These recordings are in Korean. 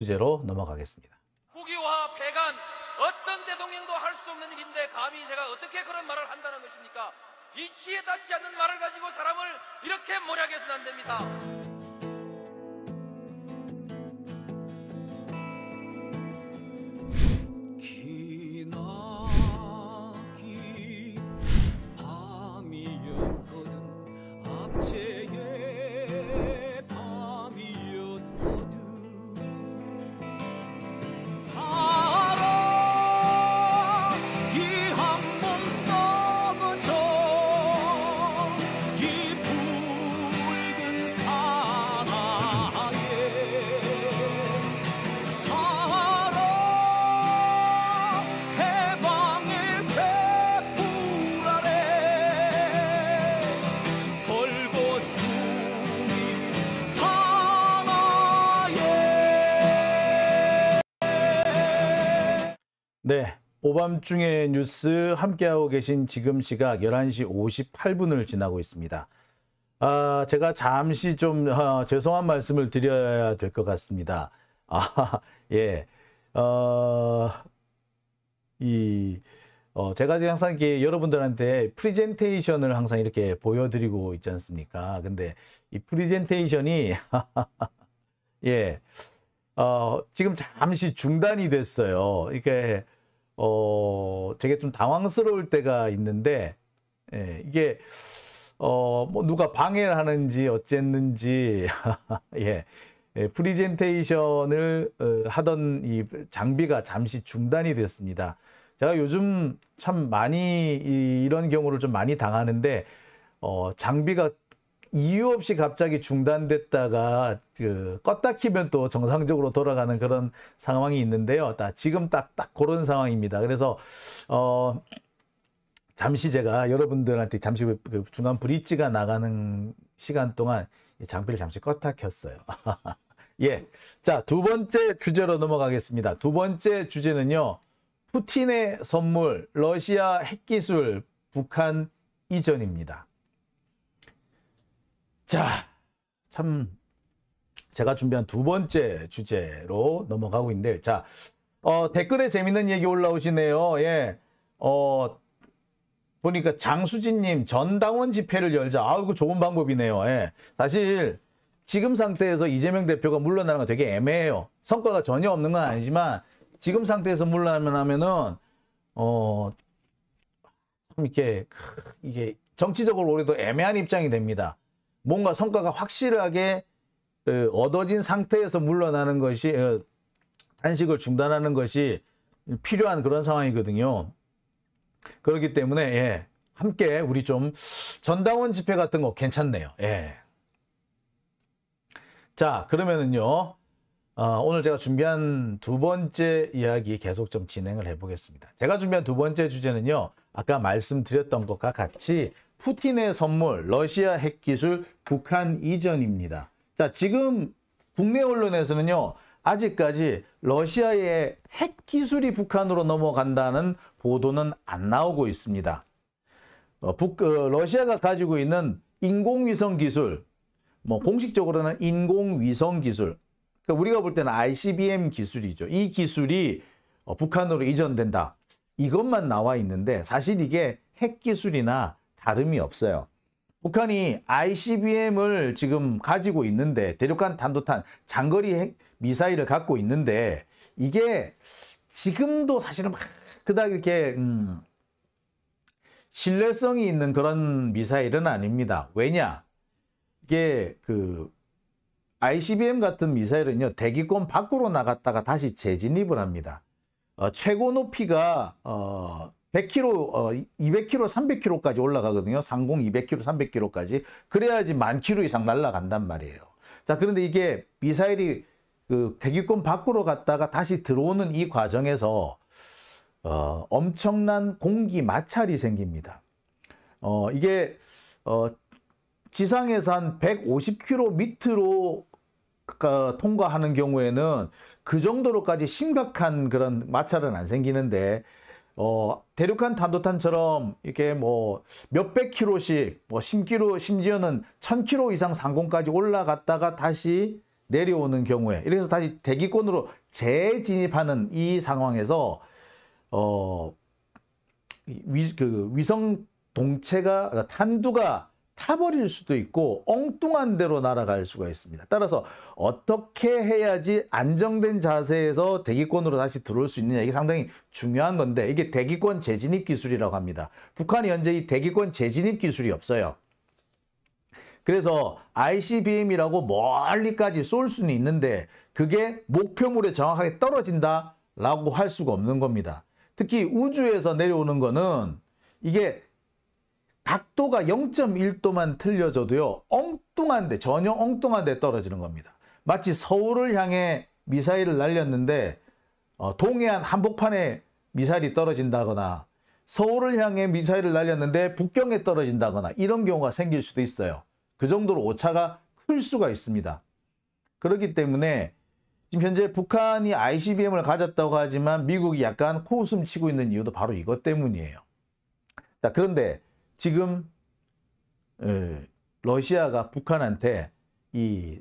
주제로 넘어가겠습니다. 후기와폐간 어떤 대통령도 할 수 없는 일인데 감히 제가 어떻게 그런 말을 한다는 것입니까? 이치에 닿지 않는 말을 가지고 사람을 이렇게 모략해서는 안 됩니다. 오밤중에 뉴스 함께하고 계신 지금 시각 11시 58분을 지나고 있습니다. 아, 제가 잠시 좀 아, 죄송한 말씀을 드려야 될 것 같습니다. 아, 예. 어, 이, 어, 제가 항상 이렇게 여러분들한테 프리젠테이션을 항상 이렇게 보여드리고 있지 않습니까? 근데 이 프리젠테이션이, 예, 어, 지금 잠시 중단이 됐어요. 이렇게, 어, 되게 좀 당황스러울 때가 있는데, 예, 이게, 어, 뭐, 누가 방해를 하는지, 어쨌는지, 예, 예, 프리젠테이션을 어, 하던 이 장비가 잠시 중단이 되었습니다 제가 요즘 참 많이 이, 이런 경우를 좀 많이 당하는데, 어, 장비가 이유 없이 갑자기 중단됐다가 그 껐다 키면 또 정상적으로 돌아가는 그런 상황이 있는데요. 딱 지금 딱딱 딱 그런 상황입니다. 그래서 어 잠시 제가 여러분들한테 잠시 그 중간 브릿지가 나가는 시간 동안 장비를 잠시 껐다 켰어요. 예. 자, 두 번째 주제로 넘어가겠습니다. 두 번째 주제는요. 푸틴의 선물, 러시아 핵기술, 북한 이전입니다. 자, 참 제가 준비한 두 번째 주제로 넘어가고 있는데 자, 어, 댓글에 재밌는 얘기 올라오시네요. 예. 어, 보니까 장수진님 전당원 집회를 열자. 아 이거 좋은 방법이네요. 예. 사실 지금 상태에서 이재명 대표가 물러나는 건 되게 애매해요. 성과가 전혀 없는 건 아니지만 지금 상태에서 물러나면 하면은 어, 이렇게 이게 정치적으로 올해도 애매한 입장이 됩니다. 뭔가 성과가 확실하게 얻어진 상태에서 물러나는 것이 단식을 중단하는 것이 필요한 그런 상황이거든요. 그렇기 때문에 예, 함께 우리 좀 전당원 집회 같은 거 괜찮네요. 예. 자 그러면은요 어, 오늘 제가 준비한 두 번째 이야기 계속 좀 진행을 해보겠습니다. 제가 준비한 두 번째 주제는요 아까 말씀드렸던 것과 같이 푸틴의 선물, 러시아 핵기술, 북한 이전입니다. 자, 지금 국내 언론에서는요. 아직까지 러시아의 핵기술이 북한으로 넘어간다는 보도는 안 나오고 있습니다. 어, 북, 어, 러시아가 가지고 있는 인공위성 기술, 뭐 공식적으로는 인공위성 기술, 그러니까 우리가 볼 때는 ICBM 기술이죠. 이 기술이 어, 북한으로 이전된다. 이것만 나와 있는데 사실 이게 핵기술이나 다름이 없어요. 북한이 ICBM을 지금 가지고 있는데 대륙간 탄도탄 장거리 미사일을 갖고 있는데 이게 지금도 사실은 그닥 이렇게 음, 신뢰성이 있는 그런 미사일은 아닙니다. 왜냐? 이게 그 ICBM 같은 미사일은요. 대기권 밖으로 나갔다가 다시 재진입을 합니다. 어, 최고 높이가 어, 100km, 200km, 300km까지 올라가거든요. 상공 200km, 300km까지. 그래야지 만 km 이상 날아간단 말이에요. 자, 그런데 이게 미사일이 그 대기권 밖으로 갔다가 다시 들어오는 이 과정에서 어, 엄청난 공기 마찰이 생깁니다. 어, 이게 어, 지상에서 한 150km 밑으로 통과하는 경우에는 그 정도로까지 심각한 그런 마찰은 안 생기는데 어, 대륙간 탄도탄처럼 이렇게 뭐 몇백 킬로씩 뭐 10km 심지어는 1000km 이상 상공까지 올라갔다가 다시 내려오는 경우에 이래서 다시 대기권으로 재진입하는 이 상황에서 어, 위, 그 위성 동체가 그러니까 탄두가 타버릴 수도 있고 엉뚱한 대로 날아갈 수가 있습니다. 따라서 어떻게 해야지 안정된 자세에서 대기권으로 다시 들어올 수 있느냐 이게 상당히 중요한 건데 이게 대기권 재진입 기술이라고 합니다. 북한이 현재 이 대기권 재진입 기술이 없어요. 그래서 ICBM이라고 멀리까지 쏠 수는 있는데 그게 목표물에 정확하게 떨어진다라고 할 수가 없는 겁니다. 특히 우주에서 내려오는 거는 이게 각도가 0.1도만 틀려져도요. 엉뚱한데 전혀 엉뚱한데 떨어지는 겁니다. 마치 서울을 향해 미사일을 날렸는데 어, 동해안 한복판에 미사일이 떨어진다거나 서울을 향해 미사일을 날렸는데 북경에 떨어진다거나 이런 경우가 생길 수도 있어요. 그 정도로 오차가 클 수가 있습니다. 그렇기 때문에 지금 현재 북한이 ICBM을 가졌다고 하지만 미국이 약간 코웃음 치고 있는 이유도 바로 이것 때문이에요. 자, 그런데 지금 예, 러시아가 북한한테 이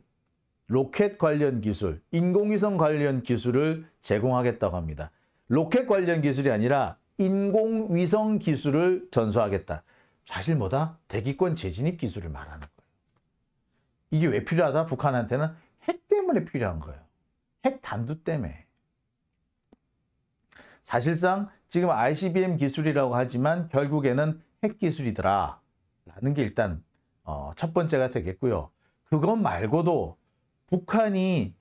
로켓 관련 기술, 인공위성 관련 기술을 제공하겠다고 합니다. 로켓 관련 기술이 아니라 인공위성 기술을 전수하겠다. 사실 뭐다? 대기권 재진입 기술을 말하는 거예요. 이게 왜 필요하다? 북한한테는 핵 때문에 필요한 거예요. 핵 단두 때문에. 사실상 지금 ICBM 기술이라고 하지만 결국에는 핵기술이더라 라는 게 일단 어, 첫 번째가 되겠고요. 그것 말고도 북한이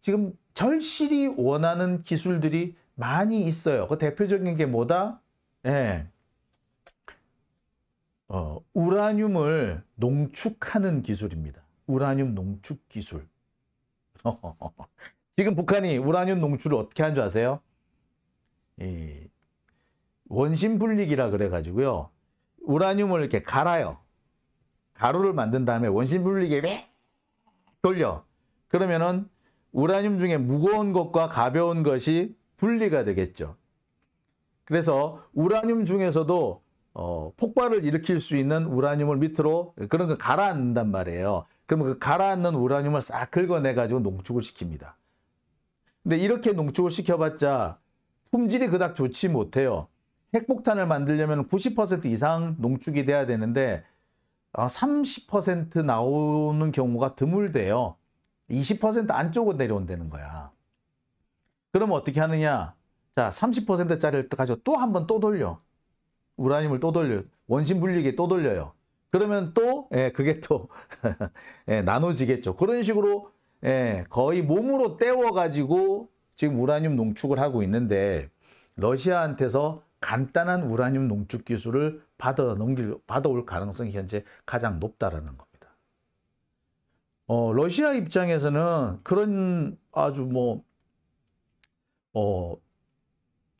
지금 절실히 원하는 기술들이 많이 있어요. 그 대표적인 게 뭐다? 예. 어, 우라늄을 농축하는 기술입니다. 우라늄 농축 기술. 지금 북한이 우라늄 농축을 어떻게 하는 줄 아세요? 이 원심 분리기라 그래가지고요. 우라늄을 이렇게 갈아요. 가루를 만든 다음에 원심 분리기에 왜 돌려. 그러면은 우라늄 중에 무거운 것과 가벼운 것이 분리가 되겠죠. 그래서 우라늄 중에서도 어, 폭발을 일으킬 수 있는 우라늄을 밑으로 그런 걸 가라앉는단 말이에요. 그러면 그 가라앉는 우라늄을 싹 긁어내가지고 농축을 시킵니다. 근데 이렇게 농축을 시켜봤자 품질이 그닥 좋지 못해요. 핵폭탄을 만들려면 90% 이상 농축이 돼야 되는데 30% 아, 나오는 경우가 드물대요. 20% 안쪽으로 내려온다는 거야. 그럼 어떻게 하느냐? 자, 30%짜리를 가지고 또한 번 또 돌려. 우라늄을 또 돌려. 원심 분리기에 또 돌려요. 그러면 또 예, 그게 또 예, 나눠지겠죠. 그런 식으로 예, 거의 몸으로 때워 가지고 지금 우라늄 농축을 하고 있는데 러시아한테서 간단한 우라늄 농축 기술을 받아 넘길 받아올 가능성이 현재 가장 높다라는 겁니다. 어, 러시아 입장에서는 그런 아주 뭐 어,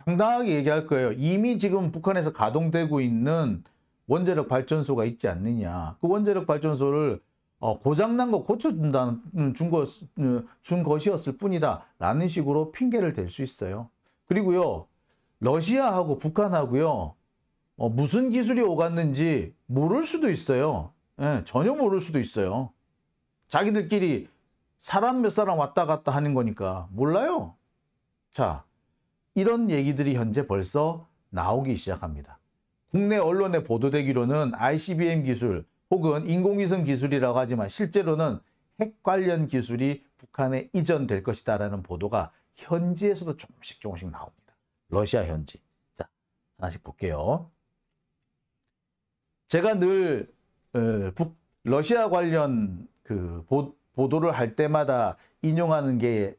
당당하게 얘기할 거예요. 이미 지금 북한에서 가동되고 있는 원자력 발전소가 있지 않느냐. 그 원자력 발전소를 어, 고장난 거 고쳐준다는 준, 것, 준 것이었을 뿐이다. 라는 식으로 핑계를 댈 수 있어요. 그리고요. 러시아하고 북한하고요. 어, 무슨 기술이 오갔는지 모를 수도 있어요. 예, 전혀 모를 수도 있어요. 자기들끼리 사람 몇 사람 왔다 갔다 하는 거니까 몰라요. 자, 이런 얘기들이 현재 벌써 나오기 시작합니다. 국내 언론에 보도되기로는 ICBM 기술 혹은 인공위성 기술이라고 하지만 실제로는 핵 관련 기술이 북한에 이전될 것이다라는 보도가 현지에서도 조금씩 조금씩 나옵니다. 러시아 현지. 자, 하나씩 볼게요. 제가 늘 어, 북, 러시아 관련 그 보, 보도를 할 때마다 인용하는 게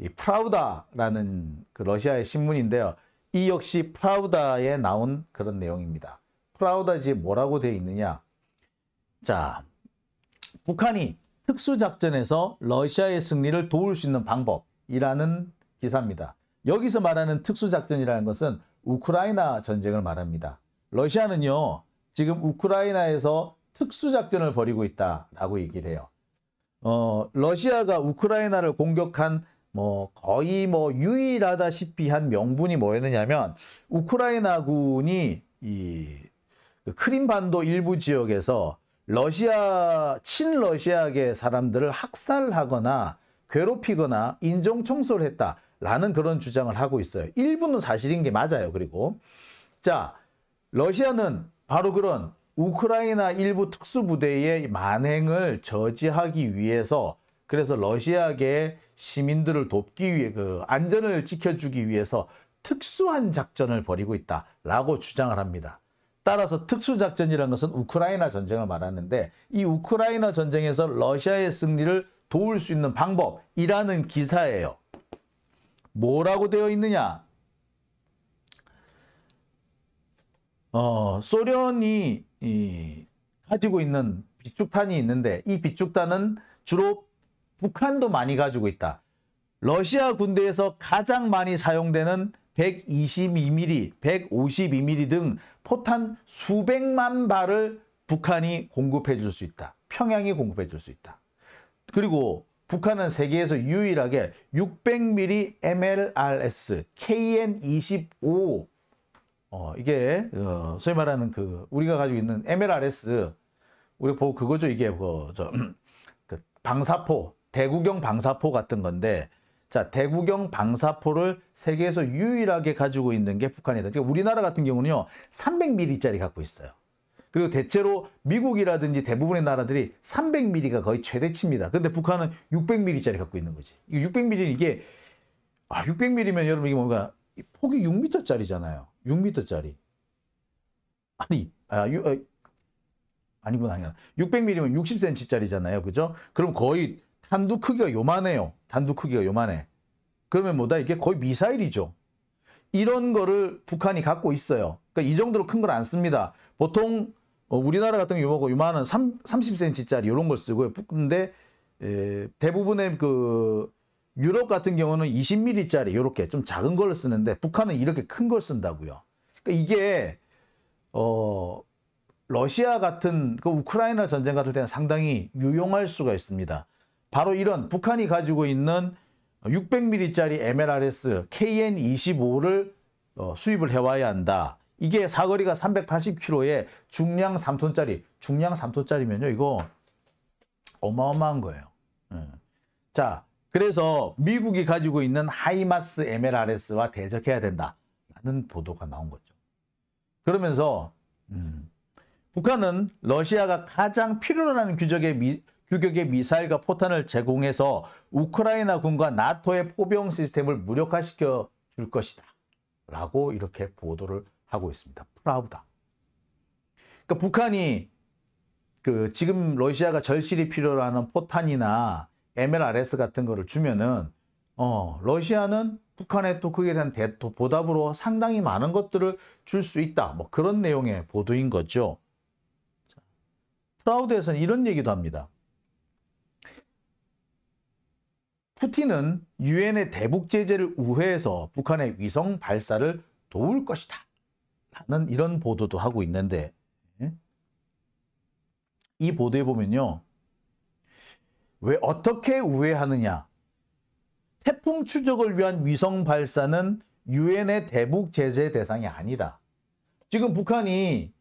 이 프라우다라는 그 러시아의 신문인데요. 이 역시 프라우다에 나온 그런 내용입니다. 프라우다지 뭐라고 되어 있느냐? 자, 북한이 특수작전에서 러시아의 승리를 도울 수 있는 방법이라는 기사입니다. 여기서 말하는 특수작전이라는 것은 우크라이나 전쟁을 말합니다. 러시아는요, 지금 우크라이나에서 특수작전을 벌이고 있다라고 얘기를 해요. 어, 러시아가 우크라이나를 공격한 뭐 거의 뭐 유일하다시피 한 명분이 뭐였느냐면 우크라이나군이 이 그 크림반도 일부 지역에서 러시아 친러시아계 사람들을 학살하거나 괴롭히거나 인종 청소를 했다. 라는 그런 주장을 하고 있어요. 일부는 사실인 게 맞아요. 그리고 자 러시아는 바로 그런 우크라이나 일부 특수부대의 만행을 저지하기 위해서 그래서 러시아계 시민들을 돕기 위해 그 안전을 지켜주기 위해서 특수한 작전을 벌이고 있다라고 주장을 합니다. 따라서 특수작전이라는 것은 우크라이나 전쟁을 말하는데 이 우크라이나 전쟁에서 러시아의 승리를 도울 수 있는 방법이라는 기사예요. 뭐라고 되어 있느냐? 어, 소련이 이, 가지고 있는 비축탄이 있는데 이 비축탄은 주로 북한도 많이 가지고 있다. 러시아 군대에서 가장 많이 사용되는 122mm, 152mm 등 포탄 수백만 발을 북한이 공급해 줄 수 있다. 평양이 공급해 줄 수 있다. 그리고 북한은 세계에서 유일하게 600mm MLRS KN25 어, 이게 어, 소위 말하는 그 우리가 가지고 있는 MLRS 우리 보고 뭐 그거죠 이게 그저 뭐 그 방사포 대구경 방사포 같은 건데 자 대구경 방사포를 세계에서 유일하게 가지고 있는 게 북한이다. 그러니까 우리나라 같은 경우는요 300mm짜리 갖고 있어요. 그리고 대체로 미국이라든지 대부분의 나라들이 300mm가 거의 최대치입니다. 근데 북한은 600mm짜리 갖고 있는 거지. 600mm는 이게 아 600mm면 여러분 이게 뭔가 폭이 6m짜리잖아요. 6m짜리. 아니 아, 유, 아 아니구나 아니구나. 600mm면 60cm짜리잖아요. 그죠? 그럼 거의 탄두 크기가 요만해요. 탄두 크기가 요만해. 그러면 뭐다 이게 거의 미사일이죠. 이런 거를 북한이 갖고 있어요. 그러니까 이 정도로 큰 걸 안 씁니다. 보통 어, 우리나라 같은 경우 요 뭐 요만한 3, 30cm짜리 이런 걸 쓰고요. 근데 에, 예, 대부분의 그 유럽 같은 경우는 20mm짜리 이렇게 좀 작은 걸 쓰는데 북한은 이렇게 큰 걸 쓴다고요. 그러니까 이게 어 러시아 같은 그 우크라이나 전쟁 같은 때는 상당히 유용할 수가 있습니다. 바로 이런 북한이 가지고 있는 600mm짜리 MLRS KN25를 어, 수입을 해와야 한다. 이게 사거리가 380km에 중량 3톤짜리 중량 3톤짜리면요 이거 어마어마한 거예요 예. 자 그래서 미국이 가지고 있는 하이마스 MLRS와 대적해야 된다라는 보도가 나온 거죠 그러면서 음, 북한은 러시아가 가장 필요로 하는 규격의, 미, 규격의 미사일과 포탄을 제공해서 우크라이나 군과 나토의 포병 시스템을 무력화시켜 줄 것이다 라고 이렇게 보도를 하고 있습니다. 프라우다. 그러니까 북한이 그 지금 러시아가 절실히 필요로 하는 포탄이나 MLRS 같은 거를 주면은 어, 러시아는 북한에 또 그에 대한 대, 또 보답으로 상당히 많은 것들을 줄 수 있다. 뭐 그런 내용의 보도인 거죠. 프라우드에서는 이런 얘기도 합니다. 푸틴은 유엔의 대북 제재를 우회해서 북한의 위성 발사를 도울 것이다. 하는 이런 보도도 하고 있는데 예? 이 보도에 보면요. 왜 어떻게 우회하느냐. 태풍 추적을 위한 위성 발사는 유엔의 대북 제재 대상이 아니다. 지금 북한이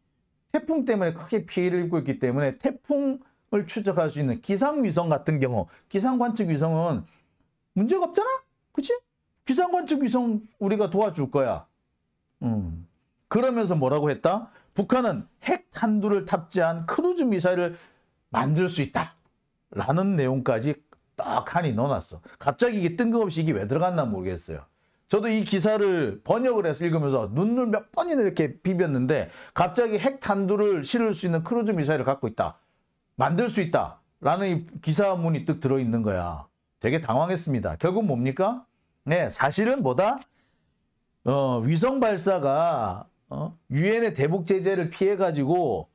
태풍 때문에 크게 피해를 입고 있기 때문에 태풍을 추적할 수 있는 기상위성 같은 경우 기상관측위성은 문제가 없잖아? 그치? 기상관측위성 우리가 도와줄 거야. 음. 그러면서 뭐라고 했다? 북한은 핵 탄두를 탑재한 크루즈 미사일을 만들 수 있다. 라는 내용까지 딱하니 넣어놨어. 갑자기 이게 뜬금없이 이게 왜 들어갔나 모르겠어요. 저도 이 기사를 번역을 해서 읽으면서 눈을 몇 번이나 이렇게 비볐는데 갑자기 핵 탄두를 실을 수 있는 크루즈 미사일을 갖고 있다. 만들 수 있다. 라는 이 기사문이 뜩 들어있는 거야. 되게 당황했습니다. 결국 뭡니까? 네, 사실은 뭐다? 어, 위성 발사가 어? 유엔의 어? 대북 제재를 피해 가지고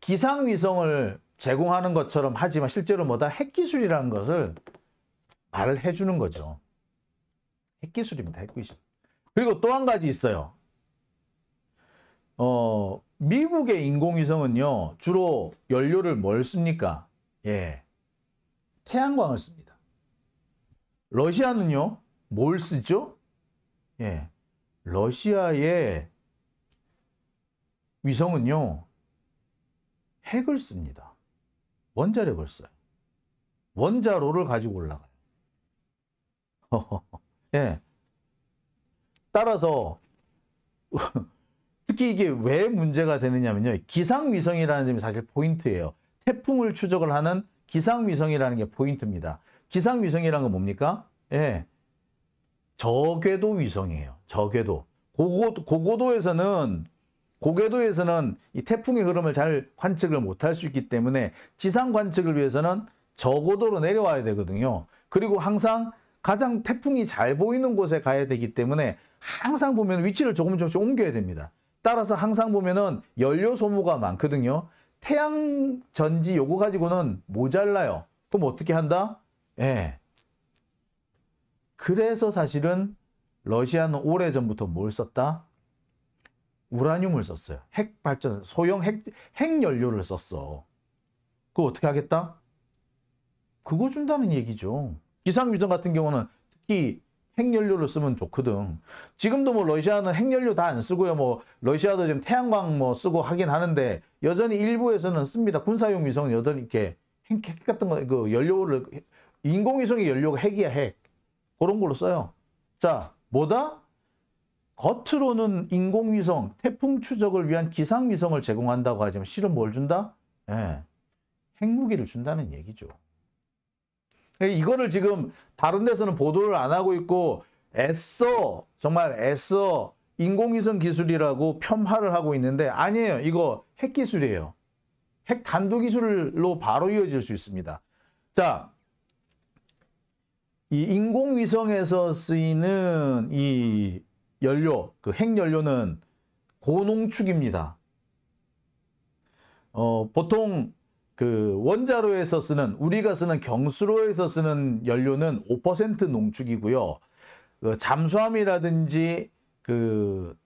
기상 위성을 제공하는 것처럼 하지만 실제로 뭐다 핵기술이라는 것을 말을 해주는 거죠. 핵기술입니다. 핵기술. 그리고 또 한 가지 있어요. 어, 미국의 인공위성은요, 주로 연료를 뭘 씁니까? 예. 태양광을 씁니다. 러시아는요, 뭘 쓰죠? 예. 러시아의 위성은요, 핵을 씁니다. 원자력을 써요. 원자로를 가지고 올라가요. 예. 따라서 특히 이게 왜 문제가 되느냐면요. 기상위성이라는 점이 사실 포인트예요. 태풍을 추적을 하는 기상위성이라는 게 포인트입니다. 기상위성이라는 건 뭡니까? 예. 저궤도 위성이에요. 저궤도. 고고, 고고도에서는 고궤도에서는 이 태풍의 흐름을 잘 관측을 못할 수 있기 때문에 지상 관측을 위해서는 저고도로 내려와야 되거든요. 그리고 항상 가장 태풍이 잘 보이는 곳에 가야 되기 때문에 항상 보면 위치를 조금 조금씩 옮겨야 됩니다. 따라서 항상 보면은 연료 소모가 많거든요. 태양 전지 요거 가지고는 모자라요. 그럼 어떻게 한다? 예. 그래서 사실은 러시아는 오래전부터 뭘 썼다? 우라늄을 썼어요. 핵 발전, 소형 핵, 핵연료를 썼어. 그거 어떻게 하겠다? 그거 준다는 얘기죠. 기상위전 같은 경우는 특히 핵연료를 쓰면 좋거든. 지금도 뭐 러시아는 핵연료 다 안 쓰고요. 뭐 러시아도 지금 태양광 뭐 쓰고 하긴 하는데 여전히 일부에서는 씁니다. 군사용 위성은 여전히 이렇게 핵, 핵 같은 거, 그 연료를, 인공위성의 연료가 핵이야, 핵. 그런 걸로 써요. 자, 뭐다? 겉으로는 인공위성, 태풍 추적을 위한 기상위성을 제공한다고 하지만 실은 뭘 준다? 예, 핵무기를 준다는 얘기죠. 예, 이거를 지금 다른 데서는 보도를 안 하고 있고 애써 정말 애써 인공위성 기술이라고 폄하를 하고 있는데 아니에요. 이거 핵 기술이에요. 핵 단두 기술로 바로 이어질 수 있습니다. 자, 이 인공위성에서 쓰이는 이 연료, 그 핵연료는 고농축입니다. 어, 보통 그 원자로에서 쓰는 우리가 쓰는 경수로에서 쓰는 연료는 5% 농축이고요. 그 잠수함이라든지 그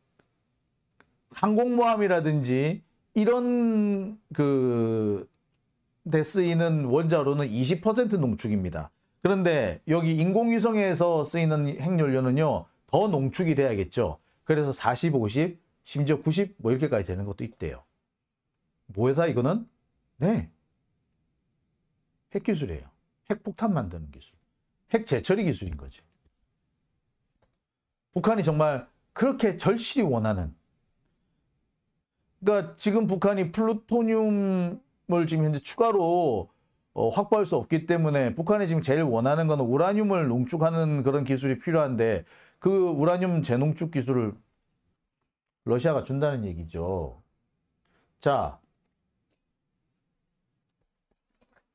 항공모함이라든지 이런 그 데 쓰이는 원자로는 20% 농축입니다. 그런데 여기 인공위성에서 쓰이는 핵연료는요. 더 농축이 돼야겠죠. 그래서 40, 50, 심지어 90뭐 이렇게까지 되는 것도 있대요. 뭐에다 이거는? 네. 핵기술이에요. 핵폭탄 만드는 기술. 핵 재처리 기술인 거지. 북한이 정말 그렇게 절실히 원하는 그러니까 지금 북한이 플루토늄을 지금 현재 추가로 어, 확보할 수 없기 때문에 북한이 지금 제일 원하는 건 우라늄을 농축하는 그런 기술이 필요한데 그 우라늄 재농축 기술을 러시아가 준다는 얘기죠. 자,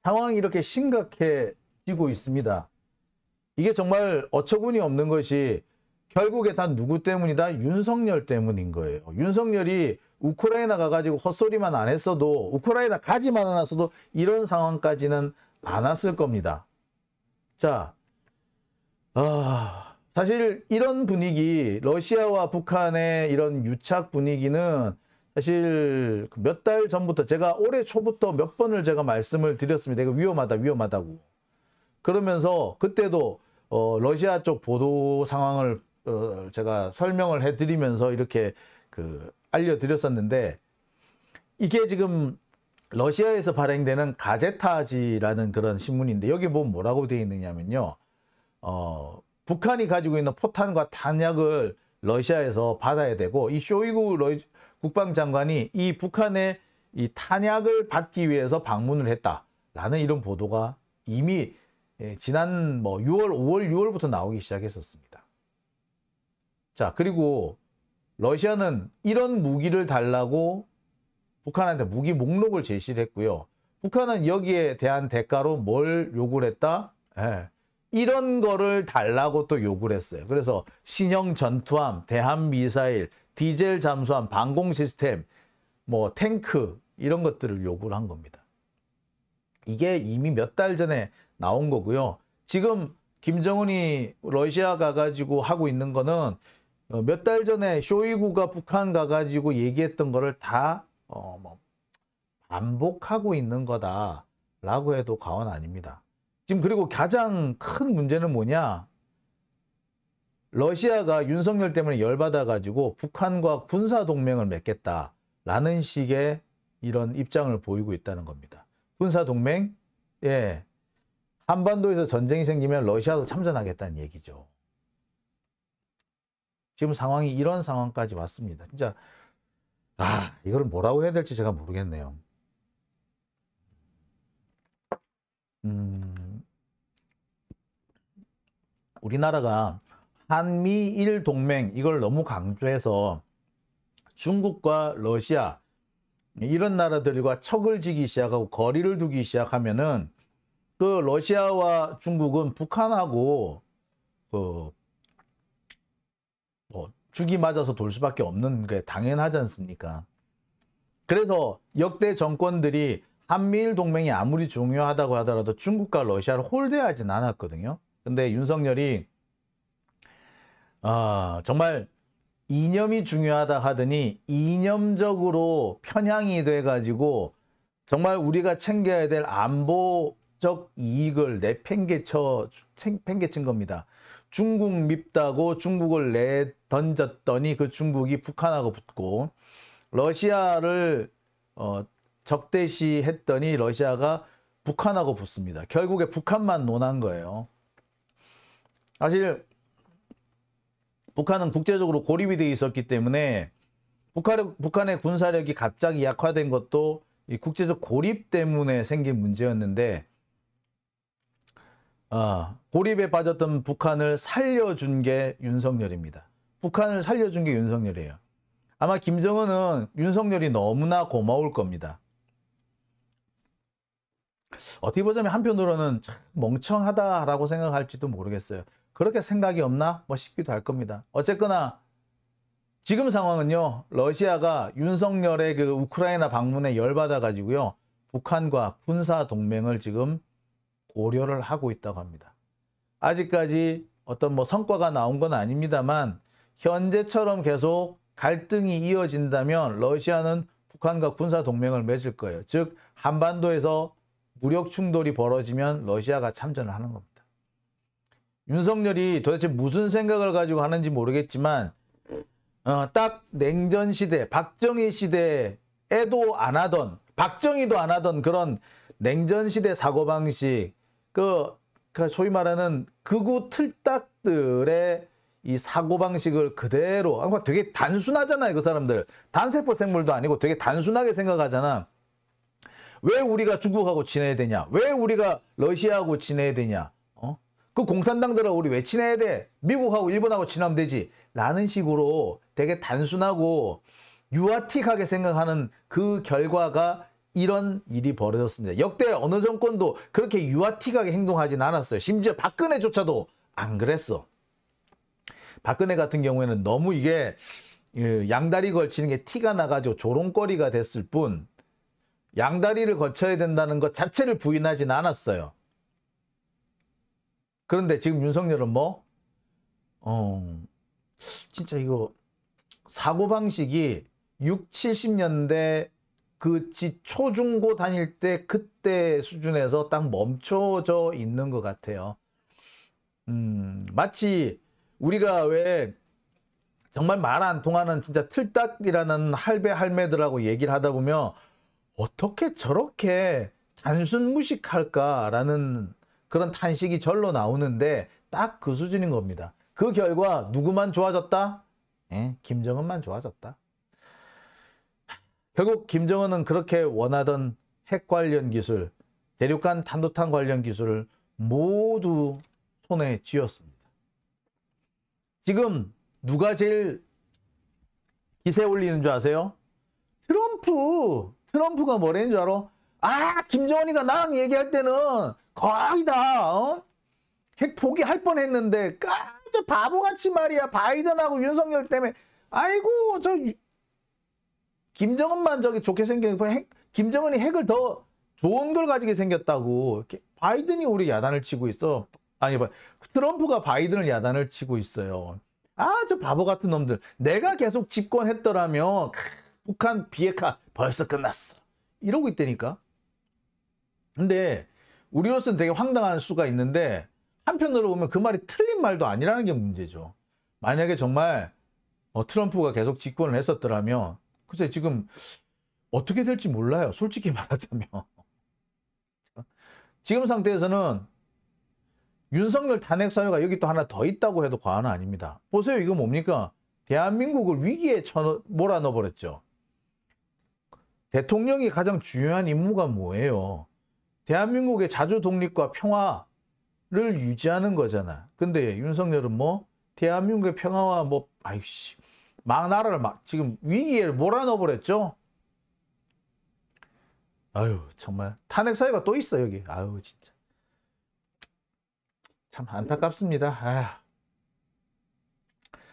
상황이 이렇게 심각해지고 있습니다. 이게 정말 어처구니 없는 것이 결국에 다 누구 때문이다? 윤석열 때문인 거예요. 윤석열이 우크라이나 가가지고 헛소리만 안 했어도 우크라이나 가지만 않았어도 이런 상황까지는 안 왔을 겁니다. 자, 아... 사실 이런 분위기, 러시아와 북한의 이런 유착 분위기는 사실 그 몇달 전부터 제가 올해 초부터 몇 번을 제가 말씀을 드렸습니다. 이거 위험하다, 위험하다고. 그러면서 그때도 어, 러시아 쪽 보도 상황을 어, 제가 설명을 해드리면서 이렇게 그 알려드렸었는데 이게 지금 러시아에서 발행되는 가제타지라는 그런 신문인데 여기 보면 뭐라고 되어 있느냐면요. 어, 북한이 가지고 있는 포탄과 탄약을 러시아에서 받아야 되고 이 쇼이구 러이, 국방장관이 이 북한의 이 탄약을 받기 위해서 방문을 했다라는 이런 보도가 이미 예, 지난 뭐 6월, 5월, 6월부터 나오기 시작했었습니다. 자, 그리고 러시아는 이런 무기를 달라고 북한한테 무기 목록을 제시 했고요. 북한은 여기에 대한 대가로 뭘 요구를 했다? 예. 이런 거를 달라고 또 요구를 했어요. 그래서 신형 전투함, 대한미사일, 디젤 잠수함, 방공 시스템, 뭐 탱크 이런 것들을 요구를 한 겁니다. 이게 이미 몇 달 전에 나온 거고요. 지금 김정은이 러시아 가가지고 하고 있는 거는 어, 몇달 전에 쇼이구가 북한 가가지고 얘기했던 거를 다 어, 뭐 반복하고 있는 거다라고 해도 과언 아닙니다. 지금 그리고 가장 큰 문제는 뭐냐? 러시아가 윤석열 때문에 열받아가지고 북한과 군사 동맹을 맺겠다라는 식의 이런 입장을 보이고 있다는 겁니다. 군사 동맹, 예, 한반도에서 전쟁이 생기면 러시아도 참전하겠다는 얘기죠. 지금 상황이 이런 상황까지 왔습니다. 진짜 아 이걸 뭐라고 해야 될지 제가 모르겠네요. 음. 우리나라가 한미일 동맹 이걸 너무 강조해서 중국과 러시아 이런 나라들과 척을 지기 시작하고 거리를 두기 시작하면은 그 러시아와 중국은 북한하고 그뭐 죽이 맞아서 돌 수밖에 없는 게 당연하지 않습니까? 그래서 역대 정권들이 한미일 동맹이 아무리 중요하다고 하더라도 중국과 러시아를 홀대하진 않았거든요. 근데 윤석열이 아, 정말 이념이 중요하다 하더니 이념적으로 편향이 돼가지고 정말 우리가 챙겨야 될 안보적 이익을 내팽개쳐 팽개친 겁니다. 중국 밉다고 중국을 내던졌더니 그 중국이 북한하고 붙고 러시아를 어, 적대시했더니 러시아가 북한하고 붙습니다. 결국에 북한만 논한 거예요. 사실 북한은 국제적으로 고립이 돼 있었기 때문에 북한, 북한의 군사력이 갑자기 약화된 것도 이 국제적 고립 때문에 생긴 문제였는데 어, 고립에 빠졌던 북한을 살려준 게 윤석열입니다. 북한을 살려준 게 윤석열이에요. 아마 김정은은 윤석열이 너무나 고마울 겁니다. 어떻게 보자면 한편으로는 참 멍청하다라고 생각할지도 모르겠어요. 그렇게 생각이 없나 뭐 싶기도 할 겁니다. 어쨌거나 지금 상황은요. 러시아가 윤석열의 그 우크라이나 방문에 열받아 가지고요. 북한과 군사 동맹을 지금 고려를 하고 있다고 합니다. 아직까지 어떤 뭐 성과가 나온 건 아닙니다만 현재처럼 계속 갈등이 이어진다면 러시아는 북한과 군사 동맹을 맺을 거예요. 즉 한반도에서 무력 충돌이 벌어지면 러시아가 참전을 하는 겁니다. 윤석열이 도대체 무슨 생각을 가지고 하는지 모르겠지만 어, 딱 냉전 시대, 박정희 시대에도 안 하던 박정희도 안 하던 그런 냉전 시대 사고 방식 그, 그 소위 말하는 극우 틀딱들의 이 사고 방식을 그대로 아, 뭐 되게 단순하잖아요 그 사람들 단세포 생물도 아니고 되게 단순하게 생각하잖아. 왜 우리가 중국하고 지내야 되냐? 왜 우리가 러시아하고 지내야 되냐? 그공산당들은 우리 왜 친해야 돼? 미국하고 일본하고 친하면 되지. 라는 식으로 되게 단순하고 유아틱하게 생각하는 그 결과가 이런 일이 벌어졌습니다. 역대 어느 정권도 그렇게 유아틱하게 행동하진 않았어요. 심지어 박근혜조차도 안 그랬어. 박근혜 같은 경우에는 너무 이게 예, 양다리 걸치는 게 티가 나가지고 조롱거리가 됐을 뿐 양다리를 거쳐야 된다는 것 자체를 부인하진 않았어요. 그런데 지금 윤석열은 뭐, 어, 진짜 이거 사고방식이 6, 70년대 그 초중고 다닐 때 그때 수준에서 딱 멈춰져 있는 것 같아요. 음, 마치 우리가 왜 정말 말 안 통하는 진짜 틀딱이라는 할배 할매들하고 얘기를 하다 보면 어떻게 저렇게 단순 무식할까라는 그런 탄식이 절로 나오는데 딱 그 수준인 겁니다. 그 결과 누구만 좋아졌다? 에? 예, 김정은만 좋아졌다. 결국 김정은은 그렇게 원하던 핵 관련 기술, 대륙간 탄도탄 관련 기술을 모두 손에 쥐었습니다. 지금 누가 제일 기세 올리는 줄 아세요? 트럼프! 트럼프가 뭐라는 줄 알아? 아, 김정은이가 나랑 얘기할 때는 거의 다 어? 핵 포기할 뻔했는데 까저 바보같이 말이야 바이든하고 윤석열 때문에 아이고 저 김정은만 저기 좋게 생긴 그 핵 김정은이 핵을 더 좋은 걸 가지게 생겼다고 바이든이 우리 야단을 치고 있어 아니 뭐, 트럼프가 바이든을 야단을 치고 있어요 아 저 바보 같은 놈들 내가 계속 집권했더라면 북한 비핵화 벌써 끝났어 이러고 있다니까 근데 우리로서는 되게 황당한 수가 있는데 한편으로 보면 그 말이 틀린 말도 아니라는 게 문제죠. 만약에 정말 어, 트럼프가 계속 집권을 했었더라면 글쎄 지금 어떻게 될지 몰라요. 솔직히 말하자면. 지금 상태에서는 윤석열 탄핵 사유가 여기 또 하나 더 있다고 해도 과언 아닙니다. 보세요. 이거 뭡니까? 대한민국을 위기에 쳐, 몰아넣어버렸죠. 대통령이 가장 중요한 임무가 뭐예요? 대한민국의 자주 독립과 평화를 유지하는 거잖아. 근데 윤석열은 뭐 대한민국의 평화와 뭐 아이씨 막 나라를 막 지금 위기에 몰아넣어 버렸죠. 아유 정말 탄핵 사회가또 있어 여기. 아유 진짜 참 안타깝습니다.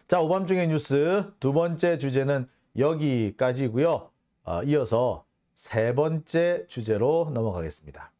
아자 오밤중의 뉴스 두 번째 주제는 여기까지고요. 어, 이어서 세 번째 주제로 넘어가겠습니다.